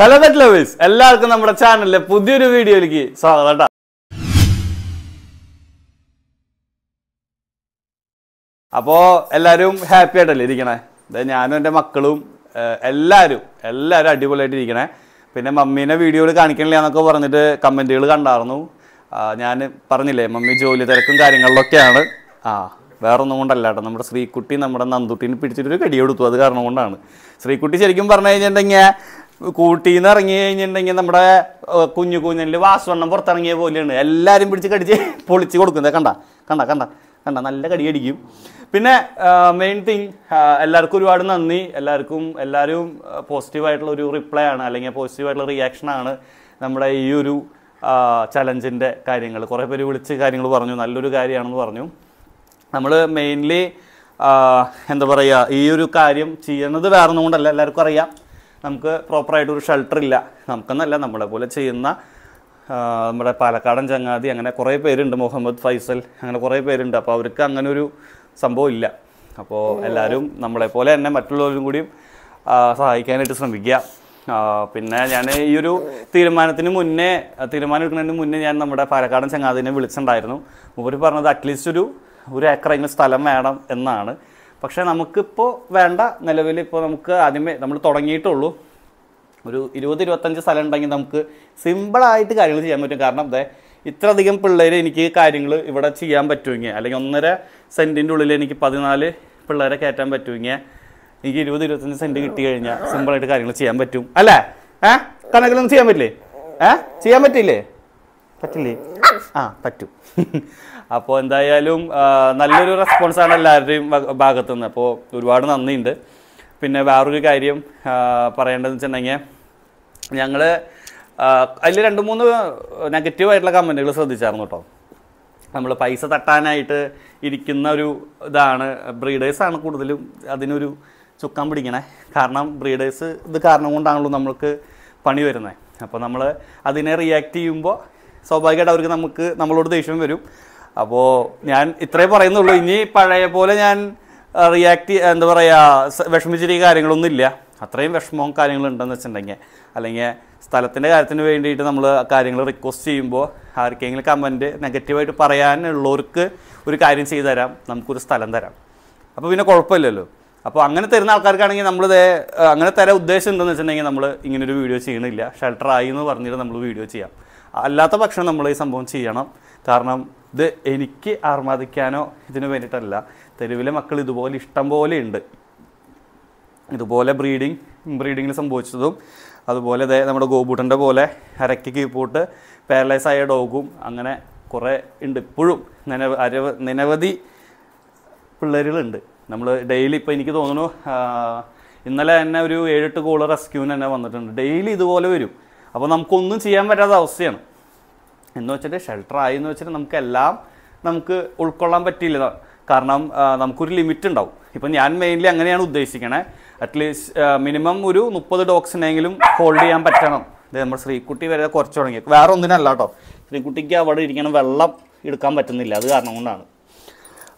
hello pet lovers എല്ലാവർക്കും നമ്മുടെ ചാനലിലെ പുതിയൊരു വീഡിയോയിലേക്ക് സ്വാഗതം കേട്ടോ അപ്പോൾ എല്ലാവരും ഹാപ്പി ആയിട്ടല്ലേ ഇരിക്കണേ അതായത് ഞാനും എൻ്റെ മക്കളും എല്ലാവരും എല്ലാവരും അടിപൊളിയായിട്ട് ഇരിക്കണേ പിന്നെ മമ്മീനെ വീഡിയോയിൽ കാണിക്കണില്ല എന്നൊക്കെ പറഞ്ഞിട്ട് കമൻറ്റുകൾ കണ്ടായിരുന്നു ഞാൻ പറഞ്ഞില്ലേ മമ്മി ജോലി തിരക്കും കാര്യങ്ങളിലൊക്കെയാണ് ആ വേറൊന്നും കൊണ്ടല്ല കേട്ടോ നമ്മുടെ ശ്രീകുട്ടി നമ്മുടെ നന്ദുട്ടീനെ പിടിച്ചിട്ടൊരു കടിയെടുത്തു അത് കാരണം കൊണ്ടാണ് ശ്രീകുട്ടി ശരിക്കും പറഞ്ഞു കഴിഞ്ഞിട്ടുണ്ടെങ്കിൽ കൂട്ടിന്ന് നിന്ന് ഇറങ്ങി കഴിഞ്ഞിട്ടുണ്ടെങ്കിൽ നമ്മുടെ കുഞ്ഞു കുഞ്ഞിൽ വാസവണ്ണം പുറത്തിറങ്ങിയ പോലെയാണ് എല്ലാവരും പിടിച്ച് കടിച്ച് പൊളിച്ച് കൊടുക്കുന്നത് കണ്ട കണ്ട കണ്ട കണ്ട നല്ല കടി അടിക്കും പിന്നെ മെയിൻ തിങ് എല്ലാവർക്കും ഒരുപാട് നന്ദി എല്ലാവർക്കും എല്ലാവരും പോസിറ്റീവായിട്ടുള്ള ഒരു റിപ്ലൈ ആണ് അല്ലെങ്കിൽ പോസിറ്റീവായിട്ടുള്ള റിയാക്ഷനാണ് നമ്മുടെ ഈ ഒരു ചലഞ്ചിൻ്റെ കാര്യങ്ങൾ കുറേ പേര് വിളിച്ച് കാര്യങ്ങൾ പറഞ്ഞു നല്ലൊരു കാര്യമാണെന്ന് പറഞ്ഞു നമ്മൾ മെയിൻലി എന്താ പറയുക ഈ ഒരു കാര്യം ചെയ്യണത് വേറെ കൊണ്ടല്ല എല്ലാവർക്കും അറിയാം നമുക്ക് പ്രോപ്പറായിട്ടൊരു ഒരു ഷെൽട്ടർ ഇല്ല നമുക്കെന്നല്ല നമ്മളെ പോലെ ചെയ്യുന്ന നമ്മുടെ പാലക്കാടൻ ചങ്ങാതി അങ്ങനെ കുറേ പേരുണ്ട് മുഹമ്മദ് ഫൈസൽ അങ്ങനെ കുറേ പേരുണ്ട് അപ്പോൾ അവർക്ക് അങ്ങനെ ഒരു സംഭവം ഇല്ല അപ്പോൾ എല്ലാവരും പോലെ തന്നെ മറ്റുള്ളവരും കൂടിയും സഹായിക്കാനായിട്ട് ശ്രമിക്കുക പിന്നെ ഞാൻ ഈ ഒരു തീരുമാനത്തിന് മുന്നേ തീരുമാനം എടുക്കുന്നതിന് മുന്നേ ഞാൻ നമ്മുടെ പാലക്കാടൻ ചങ്ങാതിനെ വിളിച്ചിട്ടുണ്ടായിരുന്നു മൂപ്പര് പറഞ്ഞത് അറ്റ്ലീസ്റ്റ് ഒരു ഒരു ഏക്കറെങ്കിലും സ്ഥലം വേണം എന്നാണ് പക്ഷേ നമുക്കിപ്പോൾ വേണ്ട നിലവിൽ ഇപ്പോൾ നമുക്ക് ആദ്യമേ നമ്മൾ തുടങ്ങിയിട്ടുള്ളൂ ഒരു ഇരുപത് ഇരുപത്തഞ്ച് സ്ഥലം ഉണ്ടെങ്കിൽ നമുക്ക് സിമ്പിളായിട്ട് കാര്യങ്ങൾ ചെയ്യാൻ പറ്റും കാരണം അതെ ഇത്രയധികം പിള്ളേർ എനിക്ക് കാര്യങ്ങൾ ഇവിടെ ചെയ്യാൻ പറ്റുമെങ്കിൽ അല്ലെങ്കിൽ ഒന്നര സെൻറ്റിൻ്റെ ഉള്ളിൽ എനിക്ക് പതിനാല് പിള്ളേരെ കയറ്റാൻ പറ്റുമെങ്കിൽ എനിക്ക് ഇരുപത് ഇരുപത്തഞ്ച് സെൻറ്റ് കിട്ടി കഴിഞ്ഞാൽ സിമ്പിളായിട്ട് കാര്യങ്ങൾ ചെയ്യാൻ പറ്റും അല്ലേ ഏഹ് കണക്കിലൊന്നും ചെയ്യാൻ പറ്റില്ലേ ഏഹ് ചെയ്യാൻ പറ്റില്ലേ പറ്റില്ലേ ആ പറ്റും അപ്പോൾ എന്തായാലും നല്ലൊരു റെസ്പോൺസാണ് എല്ലാവരുടെയും ഭാഗത്തു നിന്ന് അപ്പോൾ ഒരുപാട് നന്ദിയുണ്ട് പിന്നെ വേറൊരു കാര്യം പറയേണ്ടതെന്ന് വെച്ചിട്ടുണ്ടെങ്കിൽ ഞങ്ങൾ അതിൽ രണ്ട് മൂന്ന് നെഗറ്റീവ് ആയിട്ടുള്ള കമൻറ്റുകൾ ശ്രദ്ധിച്ചായിരുന്നു കേട്ടോ നമ്മൾ പൈസ തട്ടാനായിട്ട് ഇരിക്കുന്ന ഒരു ഇതാണ് ബ്രീഡേഴ്സാണ് കൂടുതലും അതിനൊരു ചുക്കാൻ പിടിക്കണേ കാരണം ബ്രീഡേഴ്സ് ഇത് കാരണം കൊണ്ടാണല്ലോ നമ്മൾക്ക് പണി വരുന്നത് അപ്പോൾ നമ്മൾ അതിനെ റിയാക്ട് ചെയ്യുമ്പോൾ സ്വാഭാവികമായിട്ട് അവർക്ക് നമുക്ക് നമ്മളോട് ദേഷ്യം വരും അപ്പോൾ ഞാൻ ഇത്രേ പറയുന്നുള്ളൂ ഇനി പഴയ പോലെ ഞാൻ റിയാക്ട് എന്താ പറയുക വിഷമിച്ചിരിക്കുക കാര്യങ്ങളൊന്നും ഇല്ല അത്രയും വിഷമവും കാര്യങ്ങളും ഉണ്ടെന്ന് വെച്ചിട്ടുണ്ടെങ്കിൽ അല്ലെങ്കിൽ സ്ഥലത്തിൻ്റെ കാര്യത്തിന് വേണ്ടിയിട്ട് നമ്മൾ കാര്യങ്ങൾ റിക്വസ്റ്റ് ചെയ്യുമ്പോൾ ആർക്കെങ്കിലും കമൻറ്റ് നെഗറ്റീവായിട്ട് പറയാനുള്ളവർക്ക് ഒരു കാര്യം ചെയ്തു തരാം നമുക്കൊരു സ്ഥലം തരാം അപ്പോൾ പിന്നെ കുഴപ്പമില്ലല്ലോ അപ്പോൾ അങ്ങനെ തരുന്ന ആൾക്കാർക്കാണെങ്കിൽ നമ്മൾ അങ്ങനെ തരാൻ ഉദ്ദേശം എന്താണെന്ന് വെച്ചിട്ടുണ്ടെങ്കിൽ നമ്മൾ ഇങ്ങനൊരു വീഡിയോ ചെയ്യണില്ല ഷെൽട്ടർ ആയി എന്ന് പറഞ്ഞിട്ട് നമ്മൾ വീഡിയോ ചെയ്യാം അല്ലാത്ത പക്ഷം നമ്മൾ ഈ സംഭവം ചെയ്യണം കാരണം ഇത് എനിക്ക് ആർമാദിക്കാനോ ഇതിന് വേണ്ടിയിട്ടല്ല തെരുവിലെ മക്കൾ ഇതുപോലെ ഇഷ്ടം പോലെ ഉണ്ട് ഇതുപോലെ ബ്രീഡിങ് ബ്രീഡിങ്ങിൽ സംഭവിച്ചതും അതുപോലെ ദേ നമ്മുടെ ഗോബൂട്ടൻ്റെ പോലെ അരക്ക് കീപ്പൂട്ട് പാരലൈസ് ആയ ഡോഗും അങ്ങനെ കുറേ ഉണ്ട് ഇപ്പോഴും നിനവ അരവ നിരവധി പിള്ളേരുകളുണ്ട് നമ്മൾ ഡെയിലി ഇപ്പോൾ എനിക്ക് തോന്നുന്നു ഇന്നലെ തന്നെ ഒരു ഏഴെട്ട് കോള് റെസ്ക്യൂവിന് തന്നെ വന്നിട്ടുണ്ട് ഡെയിലി ഇതുപോലെ വരും അപ്പോൾ നമുക്കൊന്നും ചെയ്യാൻ പറ്റാത്ത അവസ്ഥയാണ് എന്ന് വെച്ചിട്ട് ഷെൽട്ടർ ആയി എന്ന് വെച്ചിട്ട് നമുക്കെല്ലാം നമുക്ക് ഉൾക്കൊള്ളാൻ പറ്റിയില്ല കാരണം നമുക്കൊരു ലിമിറ്റ് ഉണ്ടാവും ഇപ്പം ഞാൻ മെയിൻലി അങ്ങനെയാണ് ഉദ്ദേശിക്കണേ അറ്റ്ലീസ്റ്റ് മിനിമം ഒരു മുപ്പത് ഡോക്സിനെങ്കിലും ഹോൾഡ് ചെയ്യാൻ പറ്റണം ഇത് നമ്മുടെ ശ്രീക്കുട്ടി വരെ കുറച്ച് തുടങ്ങി വേറെ ഒന്നിനല്ല കേട്ടോ ശ്രീക്കുട്ടിക്ക് അവിടെ ഇരിക്കണം വെള്ളം എടുക്കാൻ പറ്റുന്നില്ല അത് കാരണം കൊണ്ടാണ്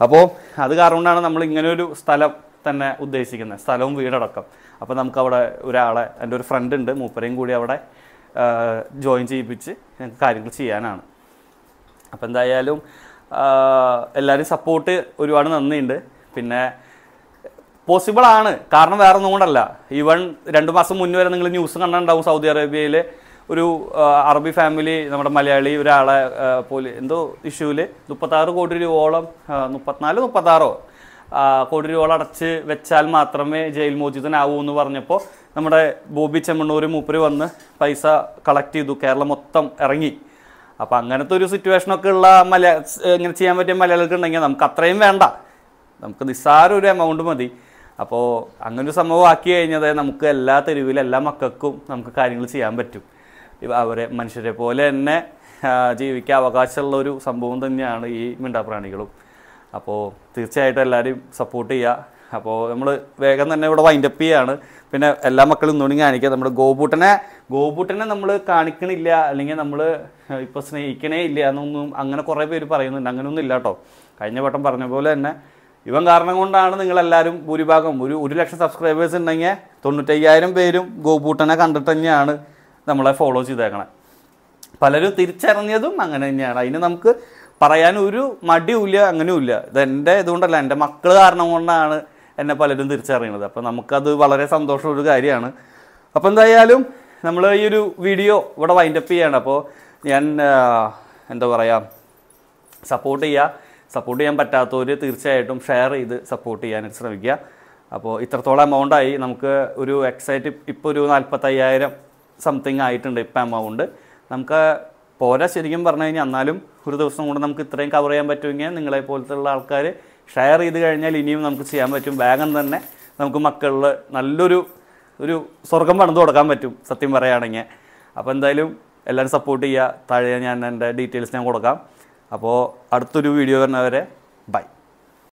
അപ്പോൾ അത് കാരണം കൊണ്ടാണ് നമ്മൾ ഇങ്ങനെ ഒരു സ്ഥലം തന്നെ ഉദ്ദേശിക്കുന്നത് സ്ഥലവും വീടടക്കം അപ്പോൾ നമുക്ക് അവിടെ ഒരാളെ എൻ്റെ ഒരു ഫ്രണ്ട് ഉണ്ട് മൂപ്പരെയും കൂടി അവിടെ ജോയിൻ ചെയ്യിപ്പിച്ച് ഞങ്ങൾക്ക് കാര്യങ്ങൾ ചെയ്യാനാണ് അപ്പോൾ എന്തായാലും എല്ലാവരും സപ്പോർട്ട് ഒരുപാട് നന്ദിയുണ്ട് പിന്നെ പോസിബിൾ ആണ് കാരണം വേറെ ഒന്നും കൊണ്ടല്ല ഈവൺ രണ്ട് മാസം മുന്നേ വരെ നിങ്ങൾ ന്യൂസ് കണ്ടിട്ടുണ്ടാവും സൗദി അറേബ്യയിൽ ഒരു അറബി ഫാമിലി നമ്മുടെ മലയാളി ഒരാളെ പോലെ എന്തോ ഇഷ്യൂവിൽ മുപ്പത്താറ് കോടി രൂപയോളം മുപ്പത്തിനാല് മുപ്പത്താറോ കോടി രൂപ അടച്ച് വെച്ചാൽ മാത്രമേ ജയിൽ മോചിതനാവൂ എന്ന് പറഞ്ഞപ്പോൾ നമ്മുടെ ബോബി ചെമ്മണ്ണൂർ മൂപ്പര് വന്ന് പൈസ കളക്ട് ചെയ്തു കേരളം മൊത്തം ഇറങ്ങി അപ്പം അങ്ങനത്തെ ഒരു സിറ്റുവേഷനൊക്കെ ഉള്ള മല ഇങ്ങനെ ചെയ്യാൻ പറ്റിയ മലയാളികൾക്ക് ഉണ്ടെങ്കിൽ നമുക്ക് അത്രയും വേണ്ട നമുക്ക് നിസ്സാര ഒരു എമൗണ്ട് മതി അപ്പോൾ അങ്ങനൊരു സംഭവം ആക്കി കഴിഞ്ഞത് നമുക്ക് എല്ലാ തെരുവിലും എല്ലാ മക്കൾക്കും നമുക്ക് കാര്യങ്ങൾ ചെയ്യാൻ പറ്റും അവരെ മനുഷ്യരെ പോലെ തന്നെ ജീവിക്കാൻ അവകാശമുള്ള ഒരു സംഭവം തന്നെയാണ് ഈ മിണ്ടാപ്രാണികളും അപ്പോൾ തീർച്ചയായിട്ടും എല്ലാവരും സപ്പോർട്ട് ചെയ്യുക അപ്പോൾ നമ്മൾ വേഗം തന്നെ ഇവിടെ വൈൻഡപ്പ് ചെയ്യുകയാണ് പിന്നെ എല്ലാ മക്കളും നുണി കാണിക്കുക നമ്മുടെ ഗോപൂട്ടനെ ഗോപൂട്ടനെ നമ്മൾ കാണിക്കണില്ല അല്ലെങ്കിൽ നമ്മൾ ഇപ്പോൾ സ്നേഹിക്കണേ ഇല്ല എന്നൊന്നും അങ്ങനെ കുറേ പേര് പറയുന്നുണ്ട് അങ്ങനെയൊന്നും ഇല്ല കേട്ടോ കഴിഞ്ഞ വട്ടം പറഞ്ഞ പോലെ തന്നെ ഇവൻ കാരണം കൊണ്ടാണ് നിങ്ങളെല്ലാവരും ഭൂരിഭാഗം ഒരു ഒരു ലക്ഷം സബ്സ്ക്രൈബേഴ്സ് ഉണ്ടെങ്കിൽ തൊണ്ണൂറ്റയ്യായിരം പേരും ഗോപൂട്ടനെ കണ്ടിട്ട് തന്നെയാണ് നമ്മളെ ഫോളോ ചെയ്തേക്കണേ പലരും തിരിച്ചറിഞ്ഞതും അങ്ങനെ തന്നെയാണ് അതിന് നമുക്ക് പറയാൻ ഒരു മടിയുമില്ല അങ്ങനെയുമില്ല ഇത് എൻ്റെ ഇതുകൊണ്ടല്ല എൻ്റെ മക്കൾ കാരണം കൊണ്ടാണ് എന്നെ പലരും തിരിച്ചറിയണത് അപ്പോൾ നമുക്കത് വളരെ സന്തോഷമുള്ള കാര്യമാണ് അപ്പോൾ എന്തായാലും നമ്മൾ ഈ ഒരു വീഡിയോ ഇവിടെ വൈൻഡപ്പ് ചെയ്യാണ് അപ്പോൾ ഞാൻ എന്താ പറയുക സപ്പോർട്ട് ചെയ്യുക സപ്പോർട്ട് ചെയ്യാൻ പറ്റാത്തവർ തീർച്ചയായിട്ടും ഷെയർ ചെയ്ത് സപ്പോർട്ട് ചെയ്യാനായിട്ട് ശ്രമിക്കുക അപ്പോൾ ഇത്രത്തോളം എമൗണ്ടായി നമുക്ക് ഒരു എക്സൈറ്റ് ഇപ്പോൾ ഒരു നാൽപ്പത്തയ്യായിരം സംതിങ് ആയിട്ടുണ്ട് ഇപ്പം എമൗണ്ട് നമുക്ക് പോരാ ശരിക്കും പറഞ്ഞു കഴിഞ്ഞാൽ എന്നാലും ഒരു ദിവസം കൊണ്ട് നമുക്ക് ഇത്രയും കവർ ചെയ്യാൻ പറ്റുമെങ്കിൽ നിങ്ങളെ പോലത്തുള്ള ആൾക്കാർ ഷെയർ ചെയ്ത് കഴിഞ്ഞാൽ ഇനിയും നമുക്ക് ചെയ്യാൻ പറ്റും വേഗം തന്നെ നമുക്ക് മക്കളിൽ നല്ലൊരു ഒരു സ്വർഗം പണിത് കൊടുക്കാൻ പറ്റും സത്യം പറയുകയാണെങ്കിൽ അപ്പോൾ എന്തായാലും എല്ലാവരും സപ്പോർട്ട് ചെയ്യുക താഴെ ഞാൻ എൻ്റെ ഡീറ്റെയിൽസ് ഞാൻ കൊടുക്കാം അപ്പോൾ അടുത്തൊരു വീഡിയോ വരുന്നവരെ ബൈ